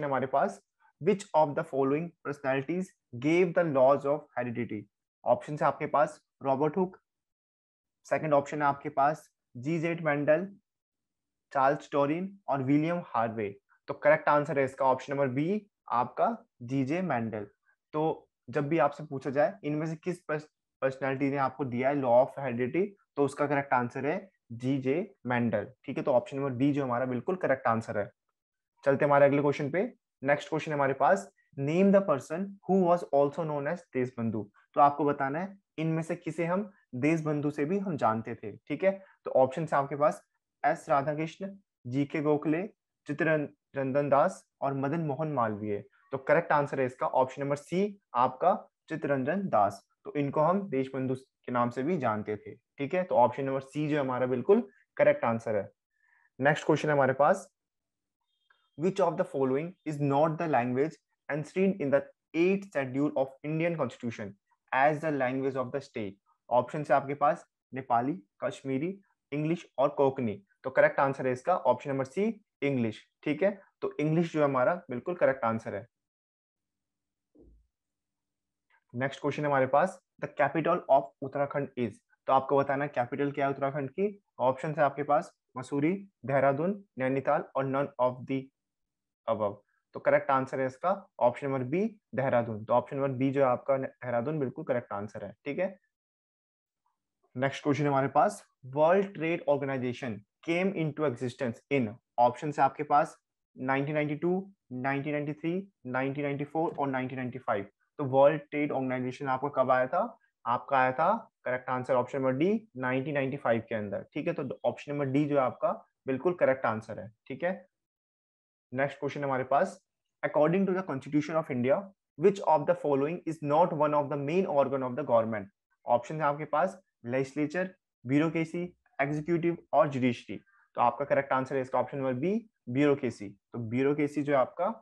Question हमारे पास which of the following personalities gave the laws of heredity option है आपके पास रॉबर्ट हुक सेकेंड ऑप्शन है आपके पास G J Mendel Charles Darwin और विलियम हार्वे तो करेक्ट आंसर है इसका ऑप्शन नंबर बी आपका जी जे मैंडल तो जब भी आपसे पूछा जाए इनमें से किस पर्सनैलिटी ने आपको दिया है लॉ ऑफ हेरिडिटी तो उसका करेक्ट आंसर है जी जे मैंडल ठीक है तो ऑप्शन नंबर बी जो हमारा बिल्कुल करेक्ट आंसर है चलते हमारे अगले क्वेश्चन पे नेक्स्ट क्वेश्चन हमारे पास name the person who was also known as Deshbandhu तो आपको बताना है इनमें से किसे हम देश बंधु से भी हम जानते थे ठीक है तो ऑप्शन है आपके पास S Radhakrishnan G K Gokhale Chitraranjan दास और मदन मोहन मालवीय तो करेक्ट आंसर है इसका ऑप्शन नंबर सी आपका चित्ररंजन दास तो इनको हम देश बंधु के नाम से भी जानते थे ठीक है तो ऑप्शन नंबर सी जो हमारा बिल्कुल करेक्ट आंसर है नेक्स्ट क्वेश्चन हमारे पास which of the following is not the language enshrined in the eighth schedule of Indian constitution as the language of the state option है आपके पास नेपाली कश्मीरी इंग्लिश और कोकनी तो करेक्ट आंसर है इसका ऑप्शन नंबर सी English ठीक है तो इंग्लिश जो है हमारा बिल्कुल करेक्ट आंसर है नेक्स्ट क्वेश्चन हमारे पास the capital of Uttarakhand is तो आपको बताना कैपिटल क्या है उत्तराखंड की ऑप्शन है आपके पास मसूरी देहरादून नैनीताल और नन ऑफ दी अबव तो करेक्ट आंसर है इसका ऑप्शन नंबर बी देहरादून तो ऑप्शन नंबर बी जो आपका देहरादून बिल्कुल करेक्ट आंसर है ठीक है नेक्स्ट क्वेश्चन हमारे पास world trade organization came into existence in option है आपके पास 1992, 1993, 1994 और 1995 तो वर्ल्ड ट्रेड ऑर्गेनाइजेशन आपका कब आया था आपका आया था correct answer option number D 1995 के अंदर ठीक है तो ऑप्शन नंबर डी जो है आपका बिल्कुल करेक्ट आंसर है ठीक है नेक्स्ट क्वेश्चन हमारे पास according to the constitution of India which of the following is not one of the main organ of the government option है आपके पास लेजिस्लेचर ब्यूरोसी एग्जीक्यूटिव और जुडिशरी तो आपका करेक्ट आंसर है इसका ऑप्शन नंबर बी ब्यूरोसी तो ब्यूरोसी जो है आपका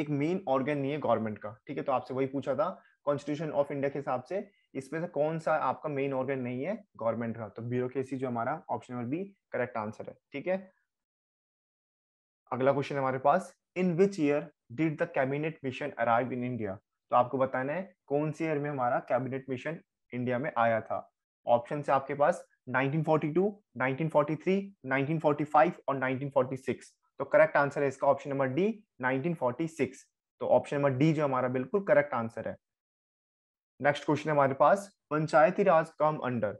एक मेन ऑर्गन नहीं है गवर्नमेंट का ठीक है तो आपसे वही पूछा था कॉन्स्टिट्यूशन ऑफ इंडिया के हिसाब से इसमें से कौन सा आपका मेन ऑर्गन नहीं है गवर्नमेंट का तो ब्यूरोसी जो हमारा option number B correct answer है ठीक है अगला क्वेश्चन हमारे पास in which year did the cabinet mission arrive in India तो आपको बताना है कौन से ईयर में हमारा कैबिनेट मिशन इंडिया में आया था ऑप्शन है आपके पास 1942, 1943, 1945 और 1946 तो करेक्ट आंसर है इसका ऑप्शन नंबर डी 1946 तो ऑप्शन नंबर डी जो हमारा बिल्कुल करेक्ट आंसर है नेक्स्ट क्वेश्चन हमारे पास Panchayati Raj come under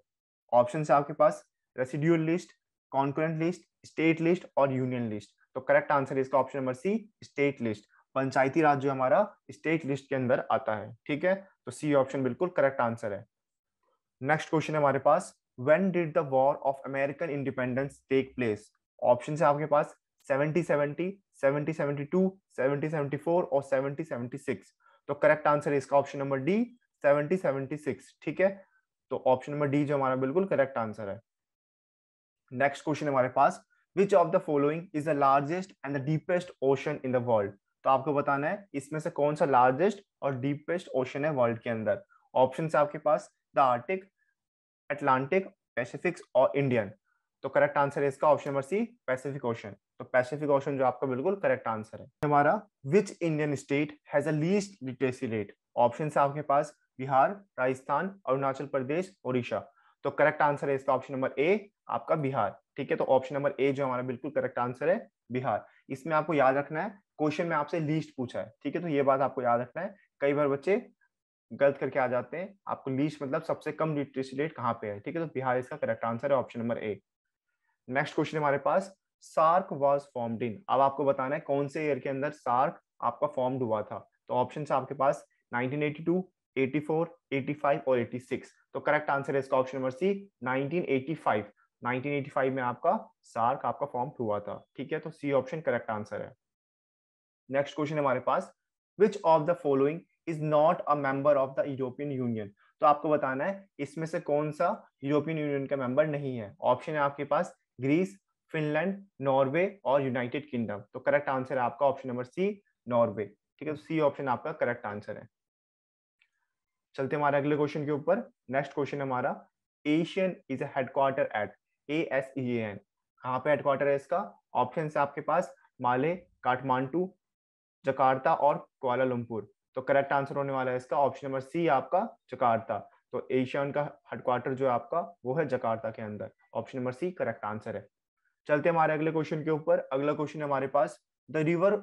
option है आपके पास residual list concurrent list state list और यूनियन लिस्ट तो करेक्ट आंसर इसका option number C state list Panchayati Raj जो हमारा स्टेट लिस्ट के अंदर आता है ठीक है तो सी ऑप्शन बिल्कुल करेक्ट आंसर है नेक्स्ट क्वेश्चन हमारे पास when did the war of American independence take place option है आपके पास seventeen seventy seventy seventy two seventeen seventy four और सेवेंटी सेवेंटी सिक्स तो करेक्ट आंसर है इसका option number D seventeen seventy six ठीक है तो ऑप्शन नंबर डी जो हमारा बिल्कुल करेक्ट आंसर है नेक्स्ट क्वेश्चन हमारे पास which of the following is the largest and the deepest ocean in the world तो आपको बताना है इसमें से कौन सा लार्जेस्ट और डीपेस्ट ओशन है वर्ल्ड के अंदर ऑप्शन है आपके पास द आर्टिक एटलांटिक पैसिफिक और इंडियन तो करेक्ट आंसर है इसका option number C Pacific Ocean तो पैसिफिक ओशन जो आपका बिल्कुल करेक्ट आंसर है हमारा which Indian state has least literacy rate option है आपके पास बिहार राजस्थान अरुणाचल प्रदेश ओडिशा तो करेक्ट आंसर है इसका ऑप्शन नंबर ए आपका बिहार ठीक है तो ऑप्शन नंबर ए जो हमारा बिल्कुल करेक्ट आंसर है बिहार इसमें आपको याद रखना है क्वेश्चन में आपसे लीस्ट पूछा है ठीक है तो ये बात आपको याद रखना है कई बार बच्चे गलत करके आ जाते हैं आपको लीस्ट मतलब सबसे कम लिटरेसी रेट कहाँ पे है ठीक है तो बिहार इसका करेक्ट आंसर है option number A next question हमारे पास सार्क वॉज फॉर्मड इन अब आपको बताना है कौन से ईयर के अंदर सार्क आपका फॉर्म हुआ था तो ऑप्शन आपके पास नाइनटीन एटी 85 और 86 तो करेक्ट आंसर है इसका ऑप्शन नंबर सी 1985 1985 में आपका सार्क आपका फॉर्म हुआ था ठीक है तो सी ऑप्शन करेक्ट आंसर है नेक्स्ट क्वेश्चन हमारे पास which of the following is not a member of the European Union तो आपको बताना है इसमें से कौन सा यूरोपियन यूनियन का मेंबर नहीं है ऑप्शन है आपके पास ग्रीस फिनलैंड नॉर्वे और यूनाइटेड किंगडम तो करेक्ट आंसर है आपका ऑप्शन नंबर सी नॉर्वे ठीक है तो सी ऑप्शन आपका करेक्ट आंसर है चलते हमारे अगले क्वेश्चन के ऊपर नेक्स्ट क्वेश्चन हमारा ASEAN is a headquarter at A S E N कहाँ पे हेडक्वार्टर है इसका ऑप्शन है आपके पास माले काठमांडू जकार्ता और कोलालमपुर तो करेक्ट आंसर होने वाला है इसका ऑप्शन नंबर सी आपका जकार्ता तो एशियन का हेडक्वार्टर जो है आपका वो है जकार्ता के अंदर option number C correct answer है चलते हमारे अगले क्वेश्चन के ऊपर अगला क्वेश्चन हमारे पास the river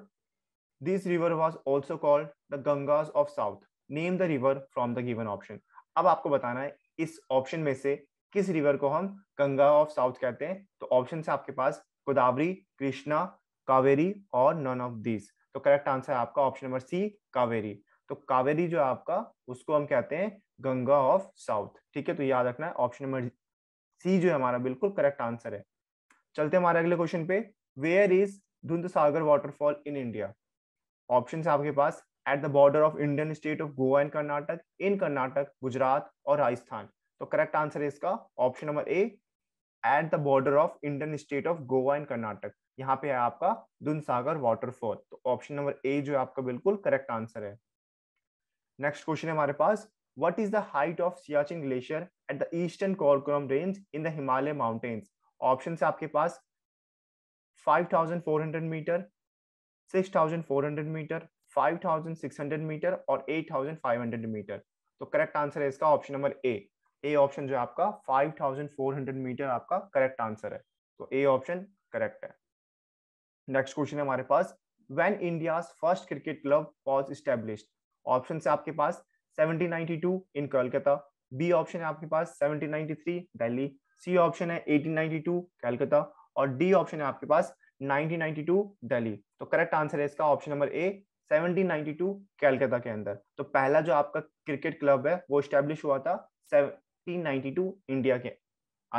this river was also called the Ganges of south name the river from the given option अब आपको बताना है इस ऑप्शन में से किस रिवर को हम गंगा ऑफ साउथ कहते हैं तो ऑप्शन है आपके पास गोदावरी कृष्णा कावेरी और नॉन ऑफ दीज तो करेक्ट आंसर आपका ऑप्शन नंबर सी कावेरी तो कावेरी जो आपका उसको हम कहते हैं गंगा ऑफ साउथ ठीक है तो याद रखना है ऑप्शन नंबर सी जो है हमारा बिल्कुल करेक्ट आंसर है चलते हमारे अगले क्वेश्चन पे where is Dudhsagar waterfall in India option आपके पास at the border of Indian state of Goa and Karnataka in Karnataka Gujarat और राजस्थान तो करेक्ट आंसर है इसका option number A at the border of Indian state of Goa and Karnataka यहाँ पे है आपका दुन सागर वाटरफॉल तो ऑप्शन नंबर ए जो है आपका बिल्कुल करेक्ट आंसर है नेक्स्ट क्वेश्चन है हमारे पास what is the height of Siachen glacier at the eastern Karakoram range in the Himalaya mountains option है आपके पास five thousand four hundred metre six thousand four hundred metre 5600 metre और 8500 मीटर तो करेक्ट आंसर है इसका option number A A option जो है आपका 5400 मीटर आपका करेक्ट आंसर है तो ए ऑप्शन करेक्ट है नेक्स्ट क्वेश्चन है हमारे पास when India first cricket club was establish option से आपके पास 1792 इन कलकत्ता बी ऑप्शन है आपके पास 1793 दिल्ली सी ऑप्शन है 1892 कलकत्ता और डी ऑप्शन है आपके पास 1992 दिल्ली तो करेक्ट आंसर है इसका ऑप्शन नंबर ए 1792 कैलकाता के अंदर तो पहला जो आपका क्रिकेट क्लब है वो स्टैब्लिश हुआ था 1792 इंडिया के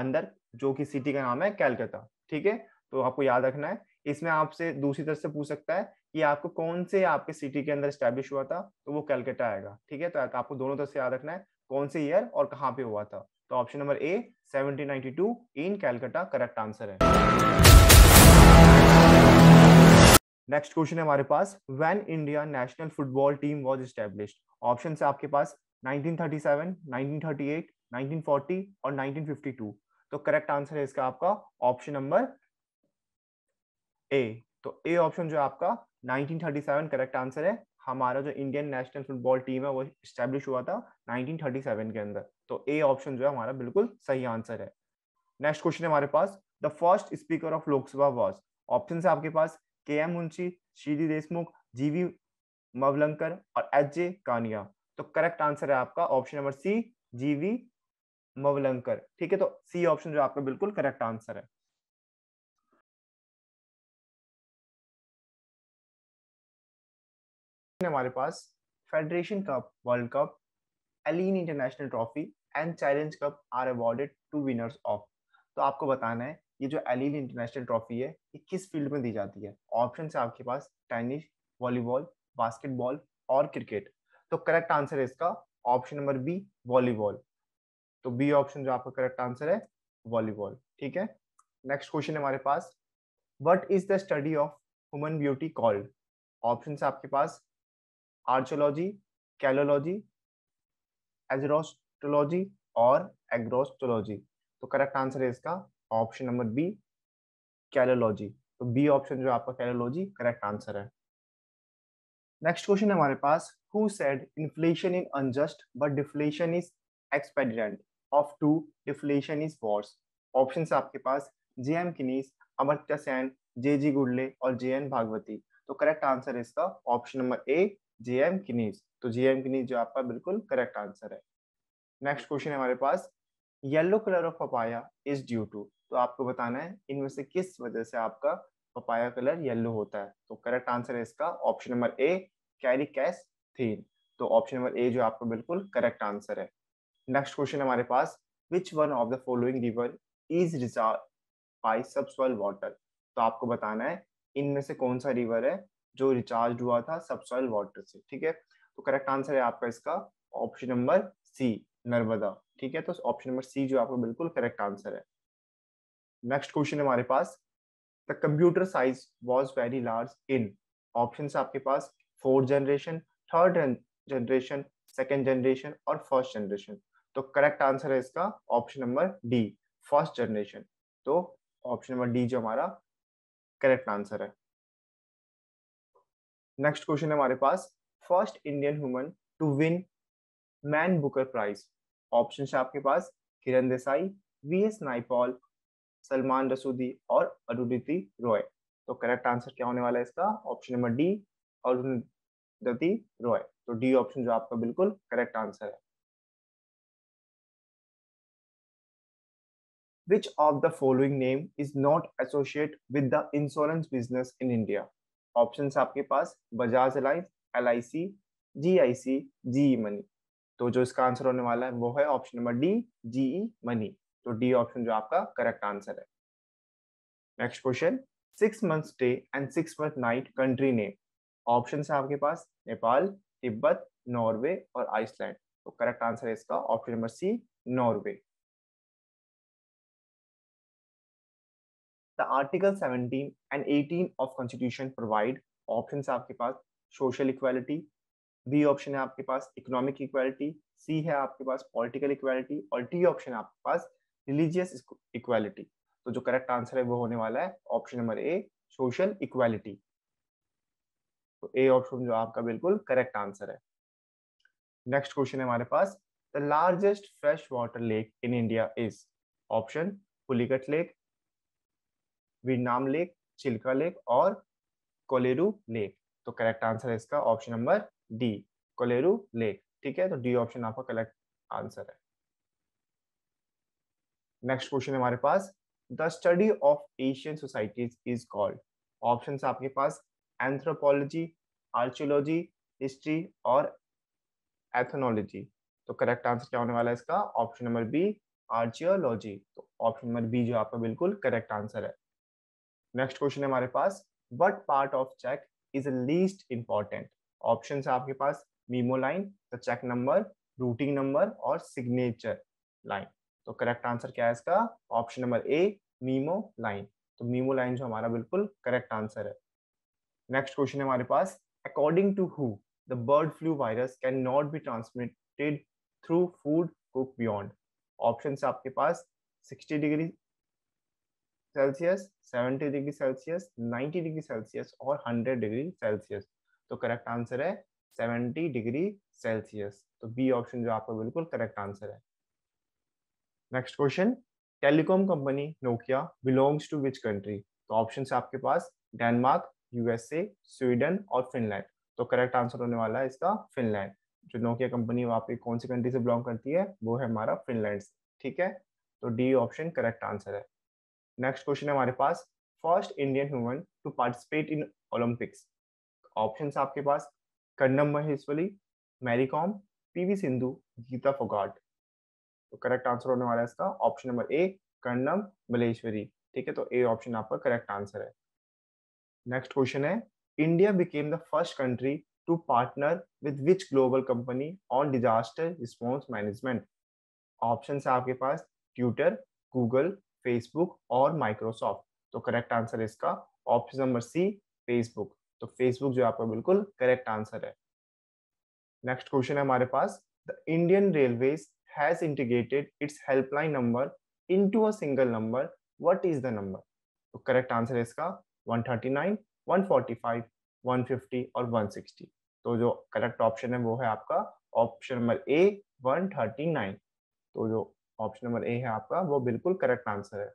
अंदर जो कि सिटी का नाम है कैलकाता ठीक है तो आपको याद रखना है इसमें आपसे दूसरी तरफ से पूछ सकता है कि आपको कौन से आपके सिटी के अंदर स्टैब्लिश हुआ था तो वो कैलकाटा आएगा ठीक है तो आपको दोनों तरफ से याद रखना है कौन से ईयर और कहाँ पे हुआ था तो option number A 1792 in Calcutta correct answer है नेक्स्ट क्वेश्चन है हमारे पास when India national football team was establish option है आपके पास 1937, 1938, 1940 और 1952 तो करेक्ट आंसर है इसका आपका ऑप्शन नंबर ए तो ए ऑप्शन जो आपका 1937 करेक्ट आंसर है हमारा जो इंडियन नेशनल फुटबॉल टीम है वो स्टेब्लिश हुआ था 1937 के अंदर तो ए ऑप्शन जो है हमारा बिल्कुल सही आंसर है नेक्स्ट क्वेश्चन है हमारे पास the first speaker of Lok Sabha was option है आपके पास के एम मुंशी श्रीधि देशमुख जीवी मवलंकर और एच जे कानिया तो करेक्ट आंसर है आपका ऑप्शन नंबर सी जीवी मवलंकर ठीक है तो सी ऑप्शन जो आपका बिल्कुल करेक्ट आंसर है हमारे पास federation cup world cup Allen international trophy and challenge cup are awarded to winners of तो आपको बताना है ये जो एलिन इंटरनेशनल ट्रॉफी है ये किस फील्ड में दी जाती है ऑप्शन है आपके पास टेनिस वॉलीबॉल बास्केटबॉल और क्रिकेट तो करेक्ट आंसर है इसका ऑप्शन नंबर बी वॉलीबॉल तो बी ऑप्शन जो आपका करेक्ट आंसर है वॉलीबॉल ठीक है नेक्स्ट क्वेश्चन हमारे पास what is the study of human beauty called option है आपके पास आर्चोलॉजी कैलोलॉजी एजरोस्टोलॉजी और एग्रोस्टोलॉजी तो करेक्ट आंसर है इसका ऑप्शन नंबर बी कैलोलॉजी तो बी ऑप्शन जो आपका कैलोलॉजी करेक्ट आंसर है नेक्स्ट क्वेश्चन है हमारे पास who said inflation in unjust but deflation is expedient of two deflation is worse option आपके पास जे एम किनीस अमर्त्या सैन जे जी गुडले और जे एन भागवती तो करेक्ट आंसर है इसका option number A J M Keynes तो जे एम किनीस जो आपका बिल्कुल करेक्ट आंसर है नेक्स्ट क्वेश्चन है हमारे पास yellow colour of papaya is due to तो आपको बताना है इनमें से किस वजह से आपका पपाया कलर येलो होता है तो करेक्ट आंसर है इसका option number A caricaxanthin तो ऑप्शन नंबर ए जो आपका बिल्कुल करेक्ट आंसर है नेक्स्ट क्वेश्चन हमारे पास which one of the following river is resolve by subsoil water तो आपको बताना है इनमें से कौन सा रिवर है जो रिचार्ज हुआ था सबसॉइल वाटर से ठीक है तो करेक्ट आंसर है आपका इसका ऑप्शन नंबर सी नर्मदा ठीक है तो ऑप्शन नंबर सी जो आपका बिल्कुल करेक्ट आंसर है नेक्स्ट क्वेश्चन हमारे पास the computer size was very large in option आपके पास fourth generation third generation second generation और फर्स्ट जनरेशन तो करेक्ट आंसर है इसका option number D first generation तो ऑप्शन नंबर डी जो हमारा करेक्ट आंसर है नेक्स्ट क्वेश्चन है हमारे पास first Indian human to win man Booker prize option है आपके पास किरण देसाई वी एस नाइपॉल सलमान रसूदी और अरुणिति रॉय तो करेक्ट आंसर क्या होने वाला है इसका option number D Arundhati Roy तो डी ऑप्शन जो आपका बिल्कुल करेक्ट आंसर है which of the following name is not associated with the insurance business in India? Options आपके पास बजाज अलाइफ L I C G I C G money तो जो इसका आंसर होने वाला है वो है option number D GE money तो डी ऑप्शन जो आपका करेक्ट आंसर है next question six month stay and six month night country name option है आपके पास नेपाल तिब्बत नॉर्वे और आइसलैंड तो करेक्ट आंसर है इसका option number C Norway article 17 and 18 of constitution provide option आपके पास सोशल इक्वालिटी बी ऑप्शन है आपके पास इकोनॉमिक इक्वालिटी सी है आपके पास पॉलिटिकल इक्वालिटी और डी ऑप्शन है आपके पास रिलीजियस इक्वालिटी तो जो करेक्ट आंसर है वो होने वाला है option number A social equality तो ए ऑप्शन जो आपका बिल्कुल करेक्ट आंसर है नेक्स्ट क्वेश्चन है हमारे पास the largest fresh water lake in India is option Pulicat lake विनाम लेक चिल्का लेक और कोलेरू लेक तो करेक्ट आंसर है इसका option number D Kolleru lake ठीक है तो डी ऑप्शन आपका करेक्ट आंसर है नेक्स्ट क्वेश्चन हमारे पास the study of Asian societies is called option आपके पास एंथ्रोपोलॉजी आर्चियोलॉजी हिस्ट्री और एथनोलॉजी तो करेक्ट आंसर क्या होने वाला है इसका ऑप्शन नंबर बी आर्चियोलॉजी तो ऑप्शन नंबर बी जो आपका बिल्कुल करेक्ट आंसर है नेक्स्ट क्वेश्चन है हमारे पास what part of cheque is least important option है आपके पास मीमो लाइन द तो चेक नंबर रूटिंग नंबर और सिग्नेचर लाइन तो करेक्ट आंसर क्या है इसका option number A memo line तो मीमो लाइन जो हमारा बिल्कुल करेक्ट आंसर है नेक्स्ट क्वेश्चन है हमारे पास अकॉर्डिंग टू हु the bird flu virus can not be transmitted through food cook beyond option है आपके पास sixty degree Celsius seventy degree Celsius ninety degree Celsius और हंड्रेड डिग्री सेल्सियस तो करेक्ट आंसर है सेवेंटी डिग्री सेल्सियस तो B option जो आपका बिल्कुल करेक्ट आंसर है next question telecom company Nokia belongs to which country तो ऑप्शन है आपके पास डेनमार्क यूएसए स्वीडन और फिनलैंड तो करेक्ट आंसर होने वाला है इसका फिनलैंड जो नोकिया कंपनी वहाँ पे कौन सी कंट्री से बिलोंग करती है वो है हमारा फिनलैंड ठीक है तो डी ऑप्शन करेक्ट आंसर है नेक्स्ट क्वेश्चन है हमारे पास first Indian human to participate in Olympics option आपके पास कन्नम महेश्वरी पी वी सिंधु गीता फोगाट तो करेक्ट आंसर होने वाला है इसका option number A Karnam Malleswari ठीक है तो ए ऑप्शन आपका करेक्ट आंसर है नेक्स्ट क्वेश्चन है India became the first country to partner with which global company on disaster response management option है आपके पास ट्विटर गूगल फेसबुक और माइक्रोसॉफ्ट तो करेक्ट आंसर इसका ऑप्शन नंबर सी फेसबुक तो फेसबुक जो आपका बिल्कुल करेक्ट आंसर है नेक्स्ट क्वेश्चन है हमारे पास the Indian railway has integrated its helpline number in a single number what is the number तो करेक्ट आंसर है इसका 139, 145, 150 और 160 तो जो करेक्ट ऑप्शन है वो है आपका ऑप्शन नंबर ए 139 तो जो ऑप्शन नंबर ए है आपका वो बिल्कुल करेक्ट आंसर है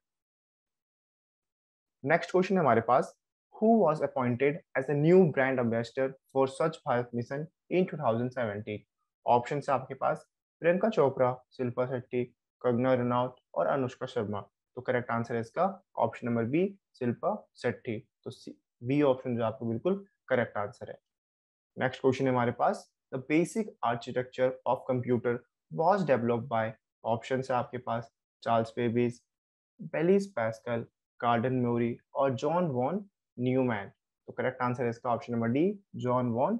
नेक्स्ट क्वेश्चन है हमारे पास who was appointed as the new brand ambassador for Swachh Bharat Mission in 2017. Options है आपके पास प्रियंका चोपड़ा शिल्पा शेट्टी कंगना रनौत और अनुष्का शर्मा तो करेक्ट आंसर है इसका option number B Shilpa Shetty तो बी ऑप्शन जो आपको बिल्कुल करेक्ट आंसर है नेक्स्ट क्वेश्चन है हमारे पास the basic architecture of computer was develop by option है आपके पास Charles Babbage Blaise Pascal Gordon Moore और जॉन वॉन न्यूमैन तो करेक्ट आंसर है इसका option number D John von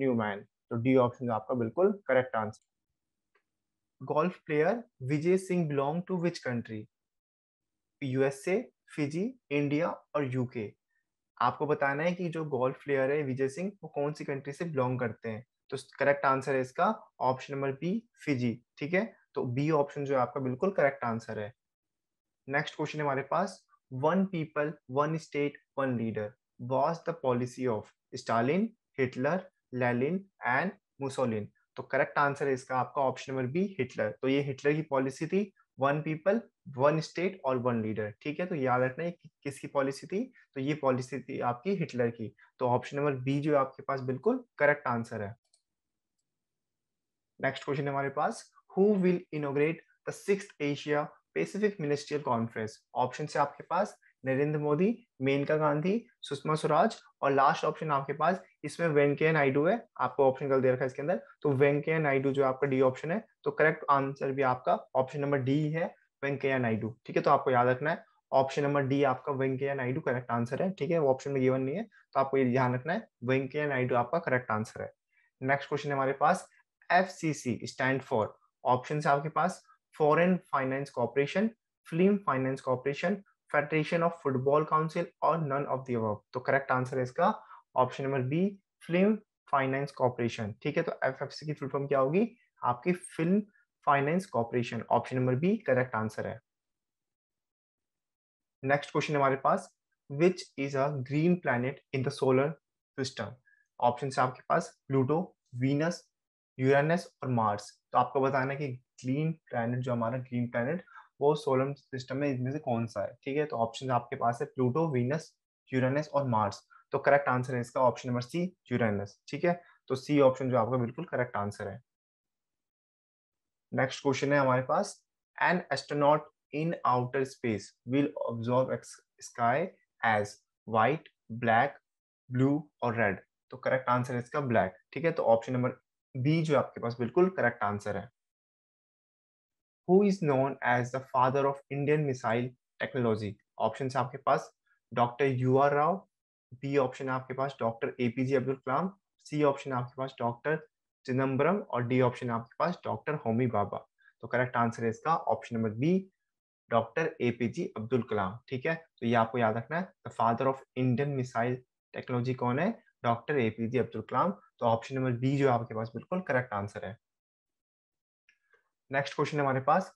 Neumann तो डी ऑप्शन जो आपका बिल्कुल correct answer golf player Vijay Singh belong to which country USA Fiji India और यूके आपको बताना है कि जो गोल्फ प्लेयर है विजय सिंह वो कौन सी कंट्री से बिलोंग करते हैं तो करेक्ट आंसर है इसका ऑप्शन नंबर बी फिजी ठीक है तो बी ऑप्शन जो है आपका बिल्कुल करेक्ट आंसर है नेक्स्ट क्वेश्चन है हमारे पास one people, one state, one leader was the policy of Stalin, Hitler, Lenin and Mussolini. तो करेक्ट आंसर है इसका आपका ऑप्शन नंबर बी हिटलर तो ये हिटलर की पॉलिसी थी वन पीपल वन स्टेट और वन लीडर ठीक है तो याद रखना कि, किसकी पॉलिसी थी तो ये पॉलिसी थी आपकी हिटलर की तो ऑप्शन नंबर बी जो आपके पास बिल्कुल करेक्ट आंसर है नेक्स्ट क्वेश्चन हमारे पास who will inaugurate the six Asia Pacific ministerial conference option से आपके पास नरेंद्र मोदी मेनका गांधी सुषमा स्वराज और लास्ट ऑप्शन आपके पास इसमें वेंकैया नायडू है आपको ऑप्शन कल दे रखा है इसके अंदर तो वेंकैया नायडू जो आपका डी ऑप्शन है तो करेक्ट आंसर भी आपका ऑप्शन नंबर डी है वेंकैया नायडू ठीक है तो आपको याद रखना है ऑप्शन नंबर डी आपका वेंकैया नायडू करेक्ट आंसर है ठीक है वो ऑप्शन में गिवन नहीं है तो आपको ये ध्यान रखना है वेंकैया नायडू आपका करेक्ट आंसर है नेक्स्ट क्वेश्चन हमारे पास एफ स्टैंड फॉर ऑप्शन है आपके पास foreign finance Corporation, film finance Corporation, federation of football council और नन ऑफ दी अब तो करेक्ट आंसर है इसका option number B film finance corporation ठीक है तो एफ एफ सी की फुल फॉर्म क्या होगी आपकी film finance corporation option number B correct answer है नेक्स्ट क्वेश्चन हमारे पास which is a green planet in the solar system option आपके पास प्लूटो वीनस यूरेनस और मार्स तो आपको बताना है कि क्लीन प्लैनेट जो हमारा ग्रीन प्लैनेट वो सोलर सिस्टम में इसमें से कौन सा है ठीक है तो ऑप्शन आपके पास है प्लूटो वीनस यूरेनस और मार्स तो करेक्ट आंसर है इसका ऑप्शन नंबर सी यूरेनस ठीक है तो सी ऑप्शन जो आपका बिल्कुल करेक्ट आंसर है नेक्स्ट क्वेश्चन है हमारे पास an astronaut in outer space will observe sky as white black blue और रेड तो करेक्ट आंसर है इसका ब्लैक ठीक है तो ऑप्शन नंबर बी जो आपके पास बिल्कुल करेक्ट आंसर है who is known as the father of Indian missile technology option आपके पास doctor U R Rao B option आपके पास doctor A P J Abdul Kalam C option आपके पास डॉक्टर चिदम्बरम और डी ऑप्शन आपके पास डॉक्टर होमी बाबा तो करेक्ट आंसर है इसका option number B doctor A P J Abdul Kalam ठीक है तो ये आपको याद रखना है the father of Indian missile technology कौन है doctor A P J Abdul Kalam तो ऑप्शन नंबर बी जो आपके पास बिल्कुल करेक्ट आंसर है नेक्स्ट क्वेश्चन हमारे पास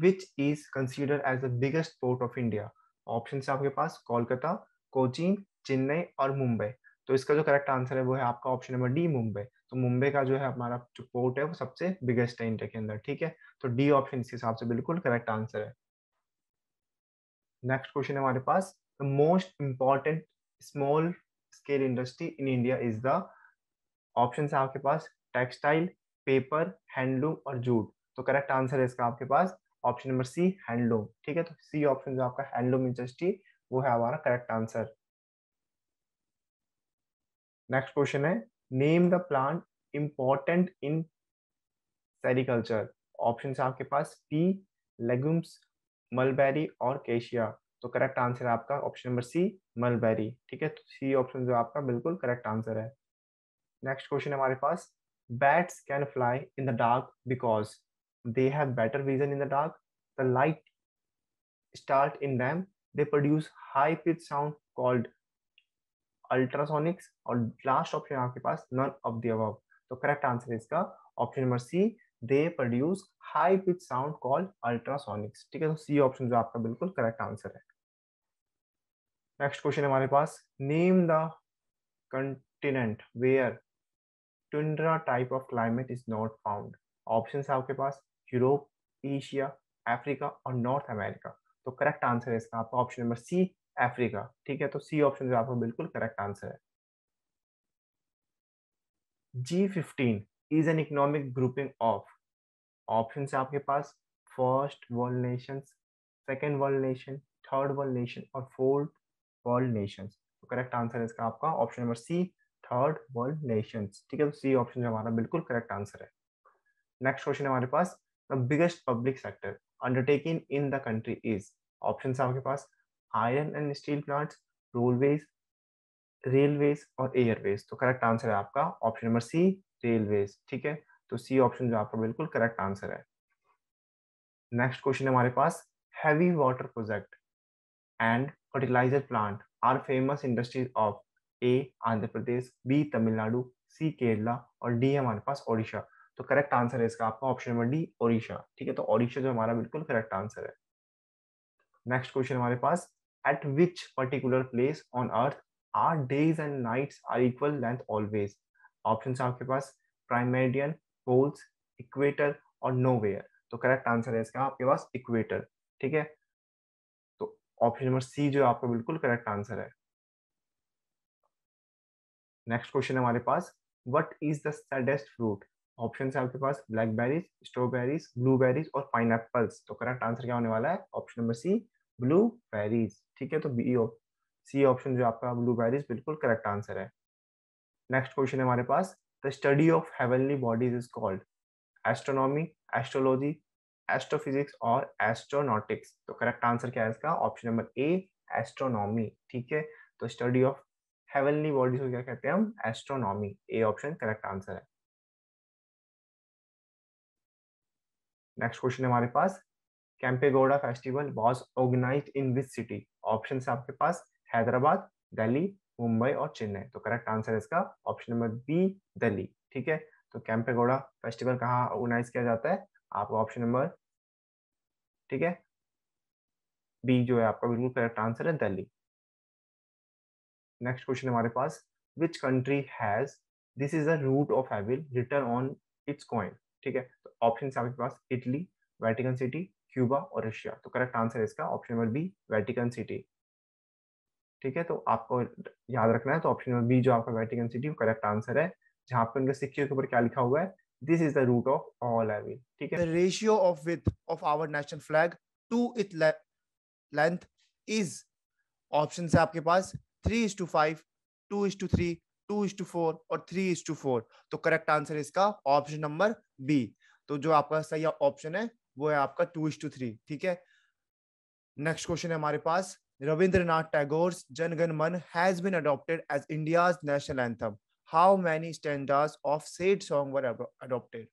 which is consider as the biggest port of India option है आपके पास कोलकाता कोचिन चेन्नई और मुंबई तो इसका जो करेक्ट आंसर है वो है आपका ऑप्शन नंबर डी मुंबई तो मुंबई का जो है हमारा जो पोर्ट है वो सबसे बिगेस्ट है इंडिया के अंदर ठीक है तो डी ऑप्शन इसके हिसाब से बिल्कुल करेक्ट आंसर है नेक्स्ट क्वेश्चन हमारे पास the most important small scale industry in India is the option है आपके पास टेक्सटाइल पेपर हैंडलूम और जूट तो करेक्ट आंसर है इसका आपके पास ऑप्शन नंबर सी हैंडलूम ठीक है तो सी ऑप्शन जो आपका हैंडलूम इंडस्ट्री वो है हमारा करेक्ट आंसर नेक्स्ट क्वेश्चन है name the plant important in sericulture option आपके पास पी लेगम्स मलबेरी और केशिया तो करेक्ट आंसर है आपका ऑप्शन नंबर सी मलबेरी ठीक है तो सी ऑप्शन जो आपका बिल्कुल करेक्ट आंसर है नेक्स्ट क्वेश्चन हमारे पास bats can fly in the dark because they have better vision in the dark the light start in them they produce high pitch sound called ultrasonics और last option आपके पास none of the above तो correct answer इसका option number C they produce high pitch sound called ultrasonics ठीक है तो C option जो आपका बिल्कुल करेक्ट आंसर है नेक्स्ट क्वेश्चन हमारे पास name the continent where tundra type of climate is not found option है आपके पास यूरोप एशिया अफ्रीका और नॉर्थ अमेरिका तो करेक्ट आंसर है इसका आपका ऑप्शन नंबर सी अफ्रीका ठीक है तो सी ऑप्शन जो आपका बिल्कुल करेक्ट आंसर है G fifteen is an economic grouping of option है आपके पास first world nation second world nation third world nation और फोर्थ वर्ल्ड नेशन तो करेक्ट आंसर है इसका आपका option number C third world nation ठीक है तो सी ऑप्शन जो हमारा बिल्कुल करेक्ट आंसर है नेक्स्ट क्वेश्चन है हमारे पास the biggest public sector undertaking in the country is option आपके पास iron and steel plants railways railways और एयरवेज तो करेक्ट आंसर है आपका ऑप्शन नंबर सी रेलवेज ठीक है तो सी ऑप्शन जो आपका बिल्कुल करेक्ट आंसर है नेक्स्ट क्वेश्चन हमारे पास heavy water project and fertiliser plant are famous industries of A Andhra Pradesh B Tamil Nadu C Kerala और डी हमारे पास ओडिशा तो करेक्ट आंसर है इसका आपका ऑप्शन नंबर डी ओडिशा ठीक है तो ओडिशा जो हमारा बिल्कुल करेक्ट आंसर है नेक्स्ट क्वेश्चन हमारे पास at which particular place on earth are days and nights are equal length always option आपके पास प्राइमेडियन पोल्स इक्वेटर और नो तो करेक्ट आंसर है इसका आपके पास इक्वेटर ठीक है तो ऑप्शन नंबर सी जो आपका बिल्कुल करेक्ट आंसर है नेक्स्ट क्वेश्चन हमारे पास what is the saddest fruit option है आपके पास ब्लैकबेरीज स्ट्रॉबेरीज ब्लूबेरीज और पाइन तो करेक्ट आंसर क्या होने वाला है option number C blueberries ठीक है तो बी सी ऑप्शन जो आपका ब्लू बेरीज बिल्कुल करेक्ट आंसर है नेक्स्ट क्वेश्चन है हमारे पास the study of heavenly bodies is called astronomy astrology astrophysics और एस्ट्रोनॉटिक्स तो करेक्ट आंसर क्या है इसका ऑप्शन नंबर ए एस्ट्रोनॉमी ठीक है तो स्टडी ऑफ हेवनली बॉडीज को क्या कहते हैं हम astronomy A option correct answer है नेक्स्ट क्वेश्चन हमारे पास Kempegowda festival was organise in which city option है आपके पास हैदराबाद दिल्ली मुंबई और चेन्नई तो करेक्ट आंसर है इसका ऑप्शन नंबर बी दिल्ली ठीक है तो कैंपेगौड़ा फेस्टिवल कहाँ ऑर्गेनाइज किया जाता है आपका ऑप्शन नंबर ठीक है बी जो है आपका बिल्कुल करेक्ट आंसर है दिल्ली नेक्स्ट क्वेश्चन हमारे पास which country has this is the root of हैविल रिटर्न ऑन इट्स कॉइन ठीक है तो ऑप्शन आपके पास इटली वेटिकन सिटी क्यूबा और रशिया तो करेक्ट आंसर इसका option number B Vatican City ठीक है तो आपको याद रखना है तो ऑप्शन नंबर बी जो आपका वेटिकन सिटी करेक्ट आंसर है जहां पर उनके सिक्के के ऊपर क्या लिखा हुआ है this is the root of all I ठीक है ratio of width of our national flag to it length is option है आपके पास three is to five two is to three two is to four और three is to four तो correct answer इसका option number B तो जो आपका सही ऑप्शन है वो है आपका टू इज टू थ्री ठीक है नेक्स्ट क्वेश्चन है हमारे पास Rabindranath Tagore Jana Gana Mana has been adopted as India national anthem how many stanzas of said song were adopted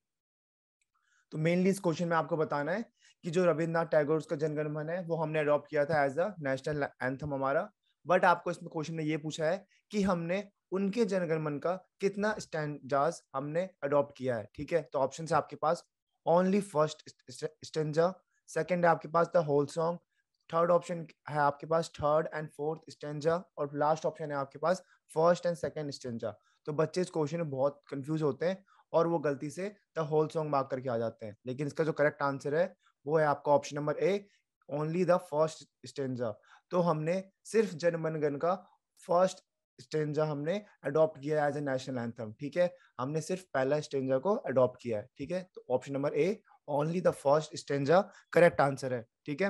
तो मेनली इस क्वेश्चन में आपको बताना है कि जो रविंद्रनाथ टैगोर का जनगण मन है वो हमने अडोप्ट किया था एज अ नेशनल एंथम हमारा बट आपको इसमें क्वेश्चन में ये पूछा है कि हमने उनके जनगणमन का कितना स्टैंडाज हमने अडॉप्ट किया है ठीक है तो ऑप्शन है आपके पास ओनली फर्स्ट स्टेंजा सेकेंड है आपके पास the whole song third option है आपके पास थर्ड एंड फोर्थ स्टेंजा और लास्ट ऑप्शन है आपके पास फर्स्ट एंड सेकेंड स्टेंजा तो बच्चे इस क्वेश्चन में बहुत कंफ्यूज होते हैं और वो गलती से द होल सॉन्ग मार्क करके आ जाते हैं लेकिन इसका जो करेक्ट आंसर है वो है आपका option number A only the first stanza तो हमने सिर्फ जनमनगण का फर्स्ट स्टेंजा हमने अडॉप्ट किया एज ए नेशनल एंथम ठीक है हमने सिर्फ पहला स्टेंजा को अडॉप्ट किया है ठीक है तो option number A only the first stanza correct answer है ठीक है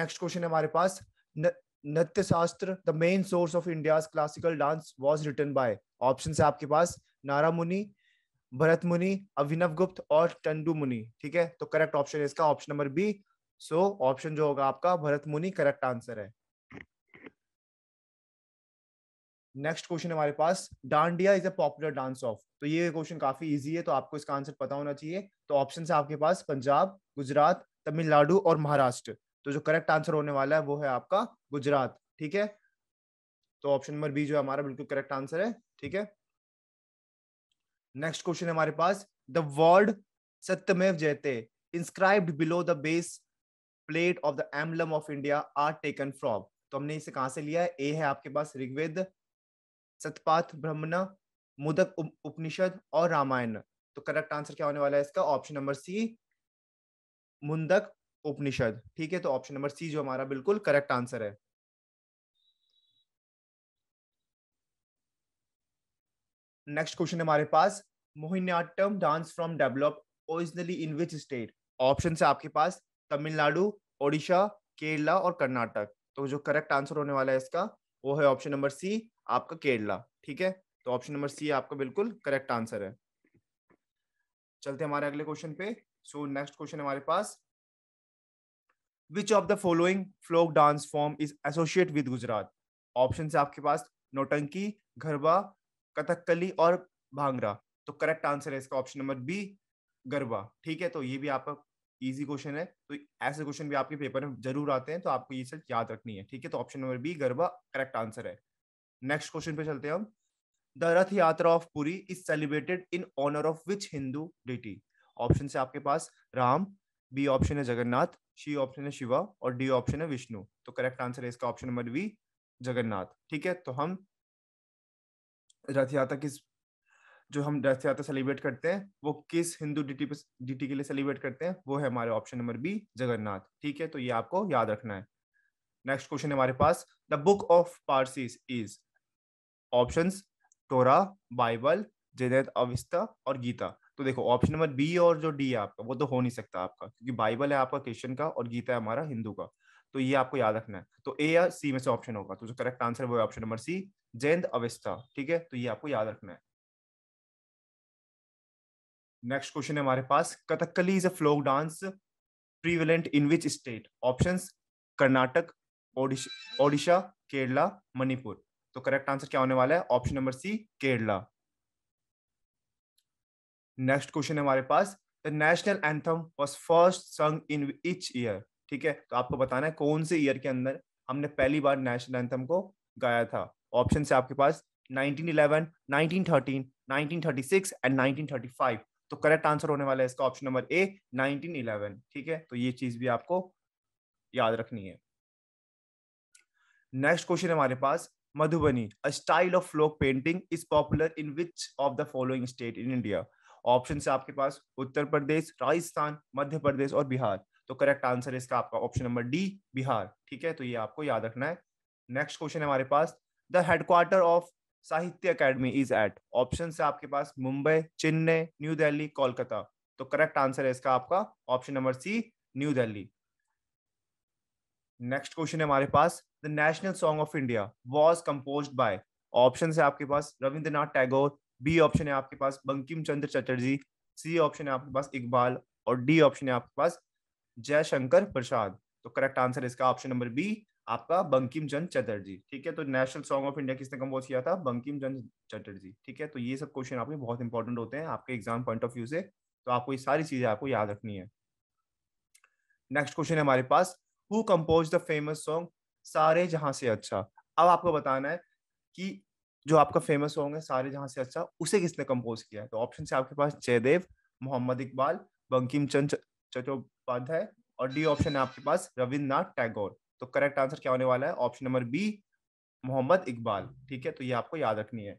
नेक्स्ट क्वेश्चन हमारे पास Nritya Shastra the main source of India classical dance was written by option है आपके पास नारा मुनि भरत मुनि अभिनव गुप्त और टंडू मुनि ठीक है तो करेक्ट ऑप्शन है इसका option number B so option जो होगा आपका भरत मुनि करेक्ट आंसर है नेक्स्ट क्वेश्चन हमारे पास Dandiya is a popular dance of तो ये क्वेश्चन काफी इजी है तो आपको इसका आंसर पता होना चाहिए तो ऑप्शन है आपके पास पंजाब गुजरात तमिलनाडु और महाराष्ट्र तो जो करेक्ट आंसर होने वाला है वो है आपका गुजरात ठीक है तो ऑप्शन नंबर बी जो है हमारा बिल्कुल करेक्ट आंसर है ठीक है नेक्स्ट क्वेश्चन हमारे पास the word Satyamev Jayate inscribed below the base plate of the emblem of India are taken from तो हमने इसे कहां से लिया है ए है आपके पास ऋग्वेद सतपात ब्रह्मणा मुदक उपनिषद और रामायण तो करेक्ट आंसर क्या होने वाला है इसका ऑप्शन नंबर सी मुंदक उपनिषद ठीक है तो ऑप्शन नंबर सी जो हमारा बिल्कुल करेक्ट आंसर है नेक्स्ट क्वेश्चन हमारे पास Mohiniyattam dance from develop originally in which state option है आपके पास तमिलनाडु ओडिशा केरला और कर्नाटक तो जो करेक्ट आंसर होने वाला है इसका वो है ऑप्शन नंबर सी आपका केरला ठीक है तो ऑप्शन नंबर सी आपका बिल्कुल करेक्ट आंसर है चलते हमारे अगले क्वेश्चन पे सो नेक्स्ट क्वेश्चन हमारे पास which of the following folk dance form is associate with Gujarat option है आपके पास नोटंकी गरबा कथकली और भांगरा तो करेक्ट आंसर है इसका ऑप्शन नंबर बी गरबा ठीक है तो ये भी आपका इजी क्वेश्चन है तो ऐसे क्वेश्चन भी आपके पेपर में जरूर आते हैं तो आपको ये सब याद रखनी है ठीक है तो option number B Garba correct answer है नेक्स्ट क्वेश्चन पे चलते हैं हम the Rath Yatra of Puri is celebrated in honour of which Hindu deity option से आपके पास राम बी ऑप्शन है जगन्नाथ सी ऑप्शन है शिवा और डी ऑप्शन है विष्णु तो करेक्ट आंसर है इसका ऑप्शन नंबर बी जगन्नाथ ठीक है तो हम रथ यात्रा किस जो हम रथ यात्रा सेलिब्रेट करते हैं वो किस हिंदू डिटी पे डिटी के लिए सेलिब्रेट करते हैं वो है हमारे ऑप्शन नंबर बी जगन्नाथ ठीक है तो ये आपको याद रखना है नेक्स्ट क्वेश्चन हमारे पास the book of Parsis is option Torah Bible Zend Avesta और गीता तो देखो ऑप्शन नंबर बी और जो डी है आपका वो तो हो नहीं सकता आपका क्योंकि बाइबल है आपका क्रिश्चियन का और गीता है हमारा हिंदू का तो ये आपको याद रखना है तो ए या सी में से ऑप्शन होगा तो जो करेक्ट आंसर वो है option number C Zend Avesta ठीक है तो ये आपको याद रखना है नेक्स्ट क्वेश्चन है हमारे पास Kathakali is a folk dance prevalent in which state option Karnataka Odisha Kerala Manipur तो करेक्ट आंसर क्या होने वाला है option number C Kerala next question है हमारे पास the national anthem was first sung in etch year ठीक है तो आपको बताना है कौन से ईयर के अंदर हमने पहली बार नेशनल एंथम को गाया था ऑप्शन से आपके पास 1911, 1913, 1936 एंड 1935 तो करेक्ट आंसर होने वाला है इसका ऑप्शन नंबर ए 1911 ठीक है तो ये चीज भी आपको याद रखनी है नेक्स्ट क्वेश्चन हमारे पास Madhubani a style of folk painting is popular in which of the following state in India option है आपके पास उत्तर प्रदेश राजस्थान मध्य प्रदेश और बिहार तो करेक्ट आंसर है इसका आपका ऑप्शन नंबर डी बिहार ठीक है तो ये आपको याद रखना है नेक्स्ट क्वेश्चन हमारे पास the headquarter of Sahitya Akademi is at option है आपके पास मुंबई चेन्नई न्यू दिल्ली कोलकाता तो करेक्ट आंसर है इसका आपका option number C New Delhi next question है हमारे पास the national song of India was compose by option है आपके पास रविंद्रनाथ टैगोर बी ऑप्शन है आपके पास बंकिम चंद्र चटर्जी सी ऑप्शन है आपके पास इकबाल और डी ऑप्शन है आपके पास जयशंकर प्रसाद तो करेक्ट आंसर इसका ऑप्शन नंबर बी आपका बंकिम चंद चटर्जी ठीक है तो नेशनल सॉन्ग ऑफ इंडिया किसने कंपोज किया था बंकिम चंद चटर्जी ठीक है तो ये सब क्वेश्चन आपके बहुत इंपॉर्टेंट होते हैं आपके एग्जाम पॉइंट ऑफ व्यू से तो आपको ये सारी चीजें आपको याद रखनी है नेक्स्ट क्वेश्चन है हमारे पास who compose the famous song सारे जहां से अच्छा अब आपको बताना है कि जो आपका फेमस सॉन्ग है सारे जहां से अच्छा उसे किसने कंपोज किया है तो ऑप्शन से आपके पास जयदेव मोहम्मद इकबाल बंकिम चंद चट्टोपाध्याय और डी ऑप्शन है आपके पास रविन्द्रनाथ टैगोर तो करेक्ट आंसर क्या होने वाला है option number B Mohammad Iqbal ठीक है तो ये आपको याद रखनी है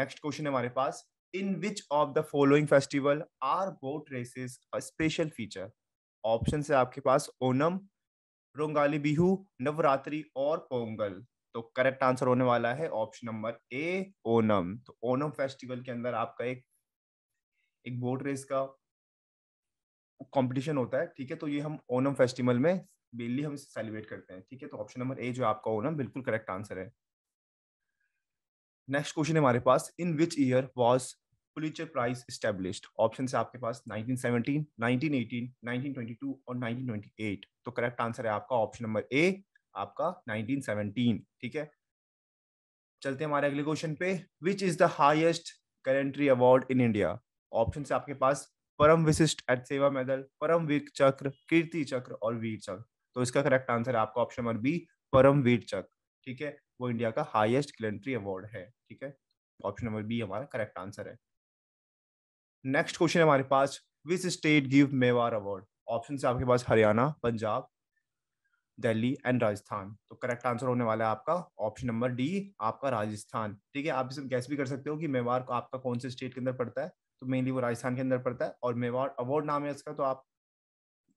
नेक्स्ट क्वेश्चन है हमारे पास in which of the following festival are boat races special feature option है आपके पास ओनम रोंगाली बिहू नवरात्रि और पोंगल तो करेक्ट आंसर होने वाला है ऑप्शन नंबर ए ओनम तो ओनम फेस्टिवल के अंदर आपका एक एक बोट रेस का कंपटीशन होता है ठीक है तो ये हम ओनम फेस्टिवल में मेनली हम सेलिब्रेट करते हैं ठीक है तो ऑप्शन नंबर ए जो आपका ओनम बिल्कुल करेक्ट आंसर है नेक्स्ट क्वेश्चन हमारे पास in which year was Pulitzer prize established option है आपके पास 1917, 1918, 1922 और 1928 तो करेक्ट आंसर है आपका ऑप्शन नंबर ए आपका 1917 ठीक है चलते हमारे अगले क्वेश्चन पे which is the highest gallantry award in India option है आपके पास परम विशिष्ट एट सेवा मेडल परम वीर चक्र कीर्ति चक्र और वीर चक्र तो इसका करेक्ट आंसर है आपका ऑप्शन नंबर बी परम वीर चक्र ठीक है वो इंडिया का हाईएस्ट करेंट्री अवार्ड है ठीक है ऑप्शन नंबर बी हमारा करेक्ट आंसर है नेक्स्ट क्वेश्चन हमारे पास which state give Mewar award option है आपके पास हरियाणा पंजाब दिल्ली एंड राजस्थान तो करेक्ट आंसर होने वाला है आपका ऑप्शन नंबर डी आपका राजस्थान ठीक है आप इसमें गैस भी कर सकते हो कि मेवाड़ को आपका कौन से स्टेट के अंदर पड़ता है तो मेनली वो राजस्थान के अंदर पड़ता है और मेवाड़ अवार्ड नाम है इसका तो आप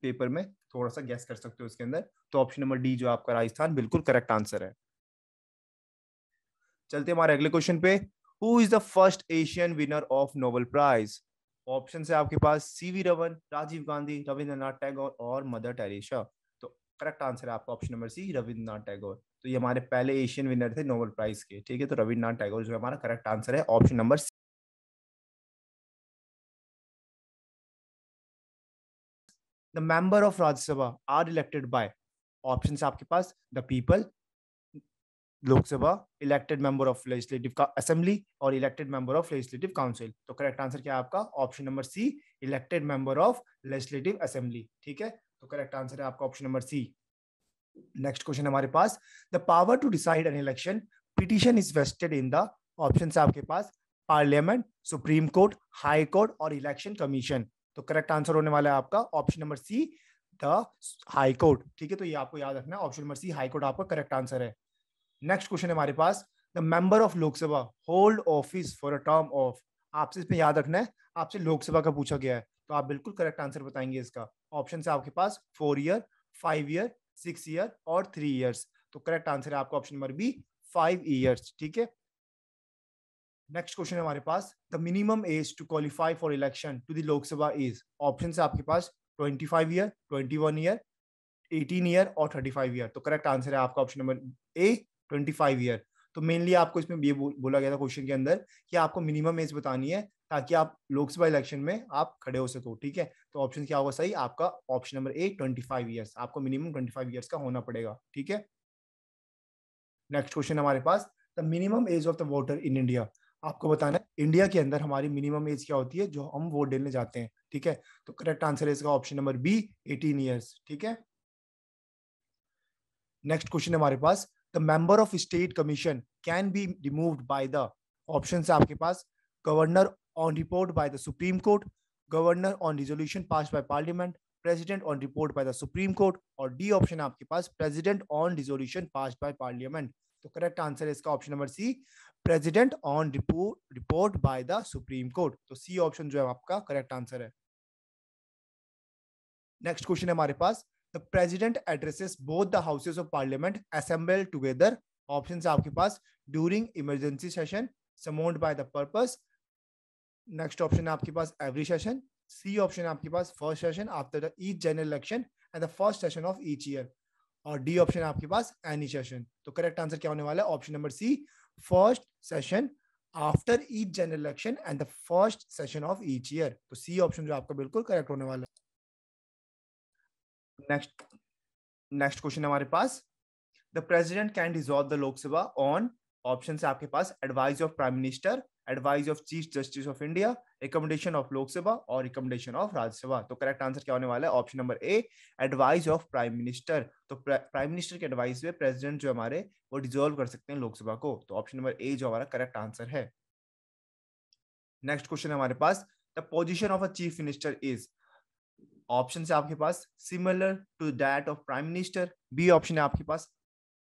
पेपर में थोड़ा सा गैस कर सकते हो इसके अंदर तो ऑप्शन नंबर डी जो आपका राजस्थान बिल्कुल करेक्ट आंसर है चलते हमारे अगले क्वेश्चन पे who is the first Asian winner of Nobel prize option है आपके पास सीवी रमन राजीव गांधी रविंद्रनाथ टैगोर और मदर टेरेसा तो करेक्ट आंसर है आपका option number C Rabindranath Tagore तो ये हमारे पहले एशियन विनर थे नोबेल प्राइज के ठीक है तो रविन्द्रनाथ टैगोर जो हमारा करेक्ट आंसर है option number C the member of Rajya Sabha are elected by option आपके पास the people Lok Sabha elected member of legislative assembly और elected member of legislative council तो करेक्ट आंसर क्या है आपका option number C elected member of legislative assembly ठीक है तो करेक्ट आंसर है आपका option number C next question हमारे पास the power to decide an election petition is vested in the option है आपके पास parliament supreme court high court और इलेक्शन कमीशन तो करेक्ट आंसर होने वाला है आपका option number C the high court ठीक है तो ये आपको याद रखना है option number C high court आपका करेक्ट आंसर है नेक्स्ट क्वेश्चन है हमारे पास the member of Lok Sabha hold office for a term of आपसे इसमें याद रखना है आपसे लोकसभा का पूछा गया है तो आप बिल्कुल करेक्ट आंसर बताएंगे इसका ऑप्शन है आपके पास four year five year six year और थ्री ईयर्स तो करेक्ट आंसर है आपका option number B five years ठीक है नेक्स्ट क्वेश्चन हमारे पास the minimum age to qualify for election to the Lok Sabha is option है आपके पास twenty five year twenty one year eighteen year और थर्टी फाइव ईयर तो करेक्ट आंसर है आपका option number A twenty five year तो मेनली आपको इसमें ये बोला गया था क्वेश्चन के अंदर कि आपको मिनिमम एज बतानी है ताकि आप लोकसभा इलेक्शन में आप खड़े हो सको ठीक है तो ऑप्शन क्या होगा सही आपका option number A twenty five years आपको मिनिमम ट्वेंटी फाइव ईयर्स का होना पड़ेगा ठीक है नेक्स्ट क्वेश्चन हमारे पास the minimum age of the voter in India आपको बताना है इंडिया के अंदर हमारी मिनिमम एज क्या होती है जो हम वोट देने जाते हैं ठीक है तो करेक्ट आंसर है इसका option number B eighteen years ठीक है नेक्स्ट क्वेश्चन हमारे पास the member of state commission can be removed by the option है आपके पास governor on report by the supreme court governor on resolution pass by parliament president on report by the supreme court और D option है आपके पास president on resolution pass by parliament तो correct answer है इसका option number C president on report by the supreme court तो C option जो है आपका करेक्ट आंसर है नेक्स्ट क्वेश्चन है हमारे पास the president addresses both the houses of parliament assemble together option है आपके पास during emergency session summoned by the purpose next option है आपके पास एवरी सेशन सी ऑप्शन आपके पास first session after the each general election and the first session of each year और D option आपके पास एनी सेशन तो correct answer क्या होने वाला है option number C first session after each general election and the first session of each year तो C option जो आपका बिल्कुल करेक्ट होने वाला है नेक्स्ट नेक्स्ट क्वेश्चन हमारे पास the president can dissolve the Lok Sabha on option है आपके पास advise of prime minister advise of chief justice of India recommendation of Lok Sabha और रिकमेंडेशन ऑफ राज्यसभा तो करेक्ट आंसर क्या होने वाला है option number A advise of prime minister तो प्राइम मिनिस्टर के एडवाइस में प्रेसिडेंट जो हमारे वो डिजोल्व कर सकते हैं लोकसभा को तो ऑप्शन नंबर ए जो हमारा करेक्ट आंसर है नेक्स्ट क्वेश्चन हमारे पास the position of a chief minister is option है आपके पास similar to that of prime minister B option है आपके पास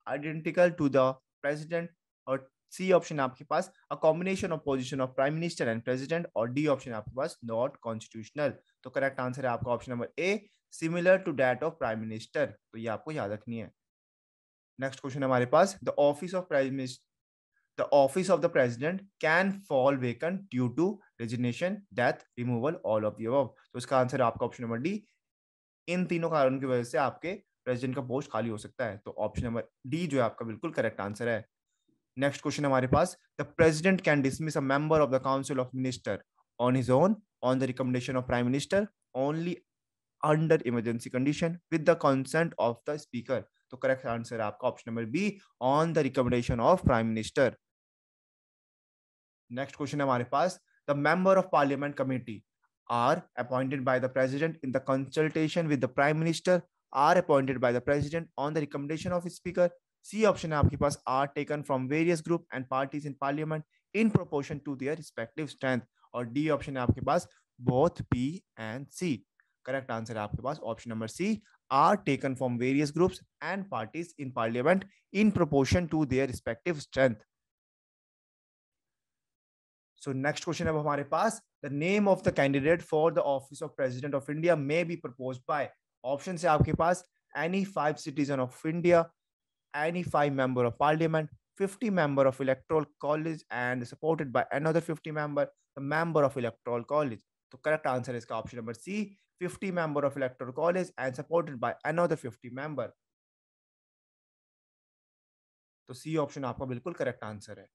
आइडेंटिकल टू द प्रेसिडेंट और सी ऑप्शन आपके पास a combination of position of prime minister and president और डी ऑप्शन आपके पास नॉट कॉन्स्टिट्यूशनल तो करेक्ट आंसर है आपका option number A similar to that of prime minister तो ये आपको याद रखनी है नेक्स्ट क्वेश्चन हमारे पास the office of prime minister the office of the president can fall vacant due to resignation death removal all of you तो इसका आंसर आपका ऑप्शन नंबर डी इन तीनों कारण की वजह से आपके प्रेसिडेंट का पोस्ट खाली हो सकता है तो ऑप्शन नंबर डी जो है आपका बिल्कुल करेक्ट आंसर है नेक्स्ट क्वेश्चन हमारे पास the president can dismiss a member of the council of minister on his own on the recommendation of prime minister only under emergency condition with the consent of the speaker तो correct answer है आपका option number B on the recommendation of prime minister next question हमारे पास the member of parliament committee are appointed by the president in the consultation with the prime minister are appointed by the president on the recommendation of speaker c option aapke paas are taken from various groups and parties in parliament in proportion to their respective strength Or D option, है आपके both B and C. Correct answer, answer है option number C are taken from various groups and parties in parliament in proportion to their respective strength. So next question है हमारे पास the name of the candidate for the office of president of India may be propose by option है आपके पास any five citizen of India any five member of parliament 50 member of electoral college and supported by another 50 member the member of electoral college तो correct answer इसका option number C 50 member of electoral college and supported by another 50 member तो C option आपका बिल्कुल correct answer है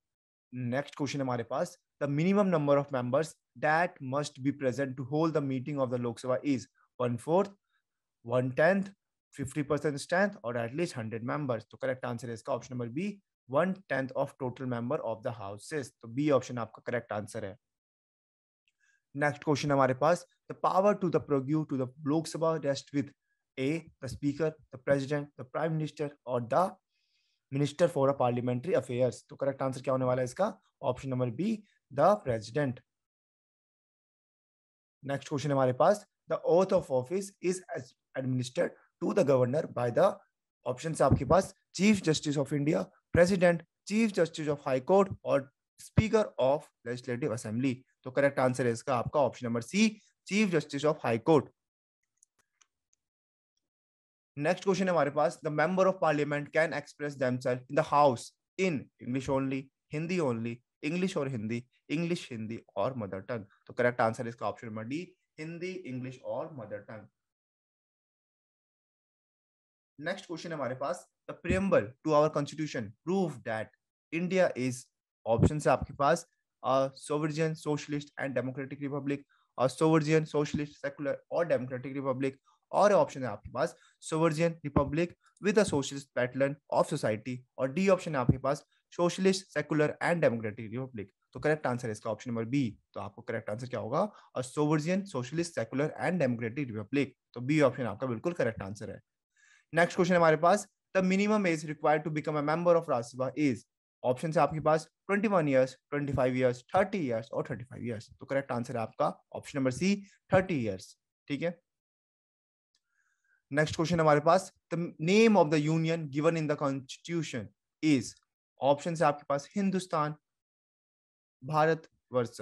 next question हमारे पास the minimum number of members that must be present to hold the meeting of the Lok Sabha is one fourth, one tenth, fifty percent strength, or at least hundred members. तो correct answer is option number B, one tenth of total member of the houses. So B option your correct answer है. Next question हमारे पास the power to the progyu to the Lok Sabha rests with A the Speaker, the President, the Prime Minister or the minister for parliamentary affairs तो correct answer क्या होने वाला है इसका option number B the president next question हमारे पास the oath of office is administered to the governor by the option आपके पास chief justice of India president chief justice of high court और स्पीकर ऑफ लेजिस्लेटिव असेंबली तो correct answer है इसका आपका option number C chief justice of high court next question हमारे पास the member of parliament can express in the house in English only Hindi only English और Hindi English Hindi और mother tongue तो correct answer इसका option number D Hindi English और mother tongue next question हमारे पास the preamble to our constitution prove that India is option है आपके पास sovereign socialist and democratic republic और सोवर्जियन सोशलिस्ट सेकुलर और डेमोक्रेटिक रिपब्लिक और ऑप्शन है आपके पास सोवर्जियन republic with a socialist pattern of society और डी ऑप्शन है आपके पास socialist secular and democratic republic तो करेक्ट आंसर है इसका ऑप्शन नंबर बी तो आपको करेक्ट आंसर क्या होगा और sovereign socialist secular and democratic republic तो बी ऑप्शन आपका बिल्कुल करेक्ट आंसर है नेक्स्ट क्वेश्चन हमारे पास the minimum age required to become a member of Rajya Sabha is option है आपके पास twenty one years twenty five years thirty years और थर्टी फाइव ईयर्स तो करेक्ट आंसर है आपका option number C thirty years ठीक है नेक्स्ट क्वेश्चन हमारे पास the name of the union given in the constitution is option है आपके पास हिंदुस्तान भारत वर्ष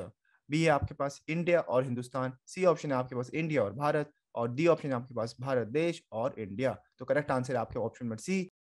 बी है आपके पास इंडिया और हिंदुस्तान सी ऑप्शन है आपके पास इंडिया और भारत और डी ऑप्शन है आपके पास भारत देश और इंडिया तो करेक्ट आंसर है आपके ऑप्शन नंबर सी